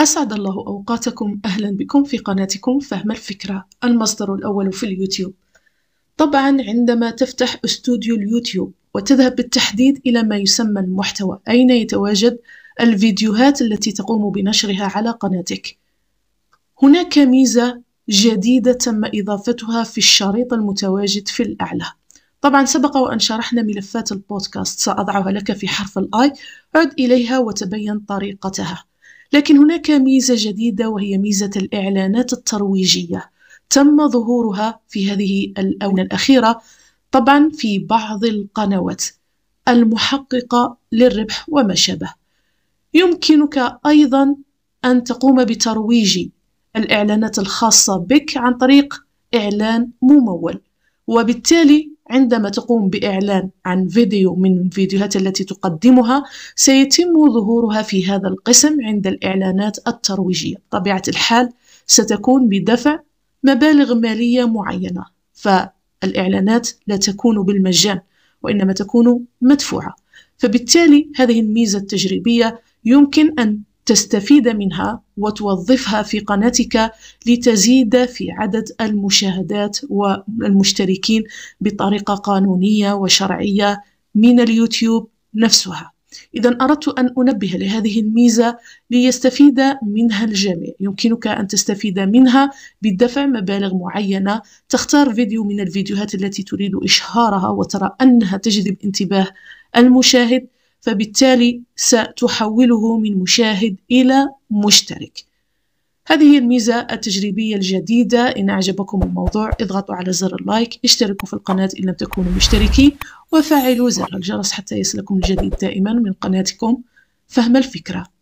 أسعد الله أوقاتكم أهلا بكم في قناتكم فهم الفكرة المصدر الأول في اليوتيوب طبعا عندما تفتح استوديو اليوتيوب وتذهب بالتحديد إلى ما يسمى المحتوى أين يتواجد الفيديوهات التي تقوم بنشرها على قناتك هناك ميزة جديدة تم إضافتها في الشريط المتواجد في الأعلى طبعا سبق وأن شرحنا ملفات البودكاست سأضعها لك في حرف الآي عد إليها وتبين طريقتها لكن هناك ميزة جديدة وهي ميزة الإعلانات الترويجية تم ظهورها في هذه الآونة الأخيرة طبعا في بعض القنوات المحققة للربح وما شابه يمكنك أيضا أن تقوم بترويج الإعلانات الخاصة بك عن طريق إعلان ممول وبالتالي عندما تقوم بإعلان عن فيديو من الفيديوهات التي تقدمها سيتم ظهورها في هذا القسم عند الإعلانات الترويجية طبيعة الحال ستكون بدفع مبالغ مالية معينة فالإعلانات لا تكون بالمجان وإنما تكون مدفوعة فبالتالي هذه الميزة التجريبية يمكن أن تستفيد منها وتوظفها في قناتك لتزيد في عدد المشاهدات والمشتركين بطريقه قانونيه وشرعيه من اليوتيوب نفسها إذا أردت أن أنبه لهذه الميزة ليستفيد منها الجميع يمكنك أن تستفيد منها بدفع مبالغ معينة تختار فيديو من الفيديوهات التي تريد إشهارها وترى أنها تجذب انتباه المشاهد فبالتالي ستحوله من مشاهد إلى مشترك هذه الميزة التجريبية الجديدة إن أعجبكم الموضوع اضغطوا على زر اللايك اشتركوا في القناة إن لم تكونوا مشتركين وفعلوا زر الجرس حتى يصلكم الجديد دائما من قناتكم فهم الفكرة